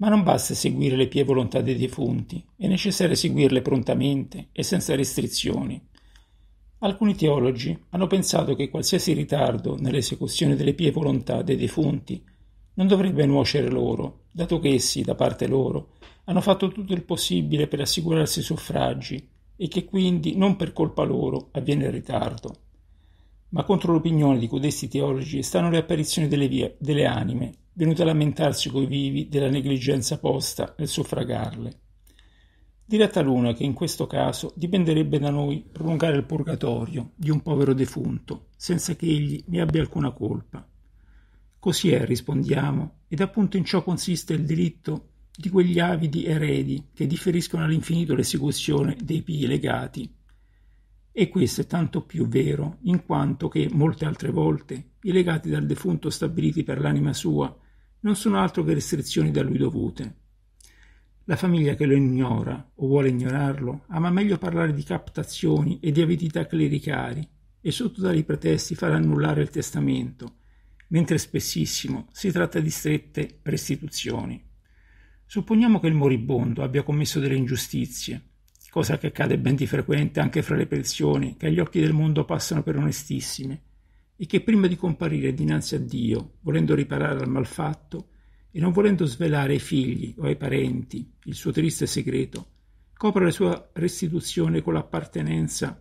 Ma non basta seguire le pie volontà dei defunti, è necessario seguirle prontamente e senza restrizioni. Alcuni teologi hanno pensato che qualsiasi ritardo nell'esecuzione delle pie volontà dei defunti non dovrebbe nuocere loro, dato che essi, da parte loro, hanno fatto tutto il possibile per assicurarsi suffragi e che quindi, non per colpa loro, avviene il ritardo. Ma contro l'opinione di codesti teologi stanno le apparizioni delle, vie, delle anime venuta a lamentarsi coi vivi della negligenza posta nel suffragarle. Dire a taluna che in questo caso dipenderebbe da noi prolungare il purgatorio di un povero defunto, senza che egli ne abbia alcuna colpa. Così è, rispondiamo, ed appunto in ciò consiste il diritto di quegli avidi eredi che differiscono all'infinito l'esecuzione dei pii legati. E questo è tanto più vero in quanto che molte altre volte i legati dal defunto stabiliti per l'anima sua non sono altro che restrizioni da lui dovute. La famiglia che lo ignora o vuole ignorarlo ama meglio parlare di captazioni e di avidità clericali e sotto tali pretesti far annullare il testamento, mentre spessissimo si tratta di strette restituzioni. Supponiamo che il moribondo abbia commesso delle ingiustizie, cosa che accade ben di frequente anche fra le pensioni che agli occhi del mondo passano per onestissime, e che prima di comparire dinanzi a Dio, volendo riparare al malfatto e non volendo svelare ai figli o ai parenti il suo triste segreto, copre la sua restituzione con l'appartenenza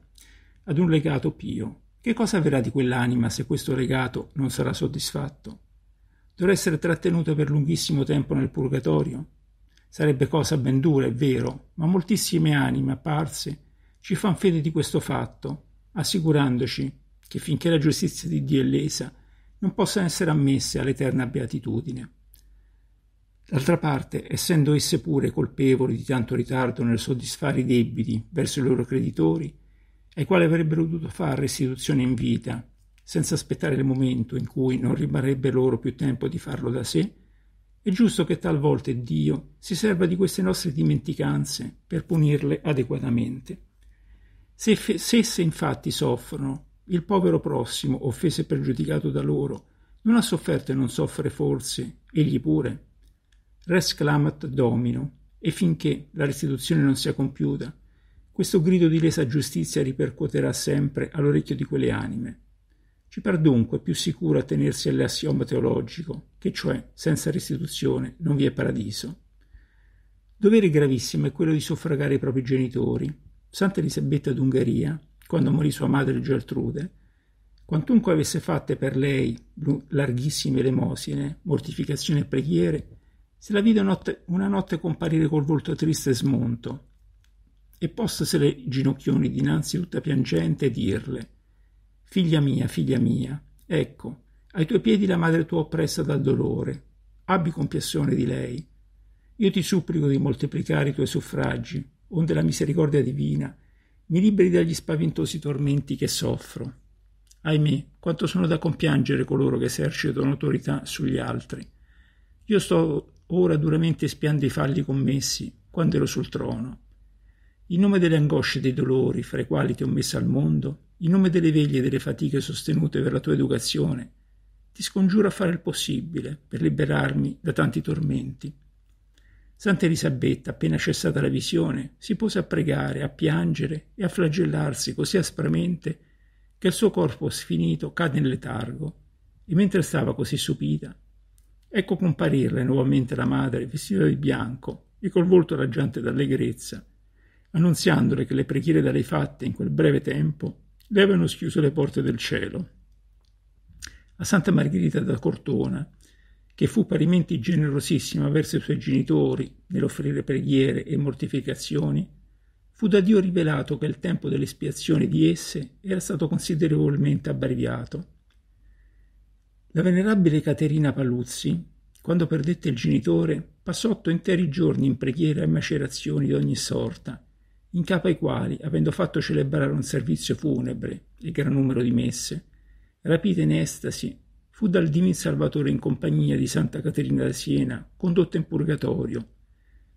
ad un legato pio. Che cosa avverrà di quell'anima se questo legato non sarà soddisfatto? Dovrà essere trattenuta per lunghissimo tempo nel purgatorio? Sarebbe cosa ben dura, è vero, ma moltissime anime apparse ci fanno fede di questo fatto, assicurandoci che finché la giustizia di Dio è lesa, non possano essere ammesse all'eterna beatitudine. D'altra parte, essendo esse pure colpevoli di tanto ritardo nel soddisfare i debiti verso i loro creditori, ai quali avrebbero dovuto fare restituzione in vita, senza aspettare il momento in cui non rimarrebbe loro più tempo di farlo da sé, è giusto che talvolta Dio si serva di queste nostre dimenticanze per punirle adeguatamente. Se, se esse infatti soffrono, il povero prossimo, offeso e pregiudicato da loro, non ha sofferto e non soffre forse, egli pure? Res clamat domino, e finché la restituzione non sia compiuta, questo grido di lesa giustizia ripercuoterà sempre all'orecchio di quelle anime. Ci par dunque più sicuro attenersi all'assioma teologico, che cioè senza restituzione non vi è paradiso. Dovere gravissimo è quello di soffragare i propri genitori. Santa Elisabetta d'Ungheria, quando morì sua madre Gertrude, quantunque avesse fatte per lei larghissime elemosine, mortificazioni e preghiere, se la vide notte, una notte comparire col volto triste e smonto, e possese le ginocchioni dinanzi tutta piangente e dirle «Figlia mia, figlia mia, ecco, ai tuoi piedi la madre tua oppressa dal dolore, abbi compassione di lei. Io ti supplico di moltiplicare i tuoi suffragi, onde la misericordia divina mi liberi dagli spaventosi tormenti che soffro. Ahimè, quanto sono da compiangere coloro che esercitano autorità sugli altri. Io sto ora duramente espiando i falli commessi, quando ero sul trono. In nome delle angosce e dei dolori fra i quali ti ho messo al mondo, in nome delle veglie e delle fatiche sostenute per la tua educazione, ti scongiuro a fare il possibile per liberarmi da tanti tormenti. Santa Elisabetta, appena cessata la visione, si pose a pregare, a piangere e a flagellarsi così aspramente che il suo corpo sfinito cade in letargo e mentre stava così supita, ecco comparirle nuovamente la madre vestita di bianco e col volto raggiante d'allegrezza, annunziandole che le preghiere da lei fatte in quel breve tempo le avevano schiuso le porte del cielo. A Santa Margherita da Cortona, che fu parimenti generosissima verso i suoi genitori nell'offrire preghiere e mortificazioni, fu da Dio rivelato che il tempo dell'espiazione di esse era stato considerevolmente abbreviato. La venerabile Caterina Paluzzi, quando perdette il genitore, passò otto interi giorni in preghiera e macerazioni di ogni sorta, in capo ai quali, avendo fatto celebrare un servizio funebre e gran numero di messe, rapita in estasi fu dal Dimin Salvatore in compagnia di Santa Caterina da Siena, condotta in purgatorio,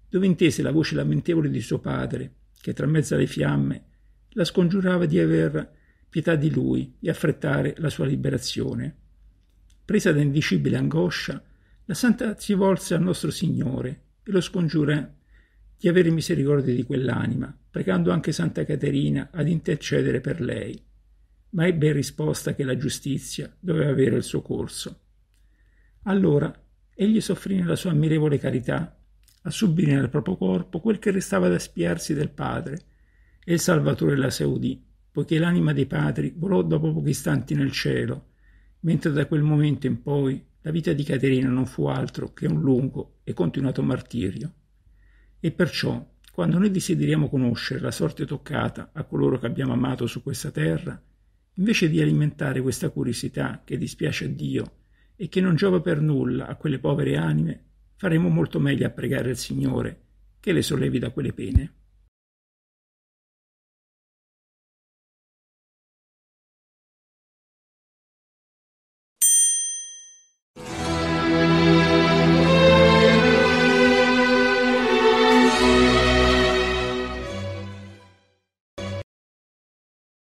dove intese la voce lamentevole di suo padre, che tra mezzo alle fiamme la scongiurava di aver pietà di lui e affrettare la sua liberazione. Presa da indicibile angoscia, la santa si volse al nostro Signore e lo scongiurò di avere misericordia di quell'anima, pregando anche Santa Caterina ad intercedere per lei ma ebbe risposta che la giustizia doveva avere il suo corso. Allora egli soffrì nella sua ammirevole carità a subire nel proprio corpo quel che restava da spiarsi del padre, e il Salvatore la saudì, poiché l'anima dei padri volò dopo pochi istanti nel cielo, mentre da quel momento in poi la vita di Caterina non fu altro che un lungo e continuato martirio. E perciò, quando noi desideriamo conoscere la sorte toccata a coloro che abbiamo amato su questa terra, Invece di alimentare questa curiosità che dispiace a Dio e che non giova per nulla a quelle povere anime, faremo molto meglio a pregare il Signore che le sollevi da quelle pene.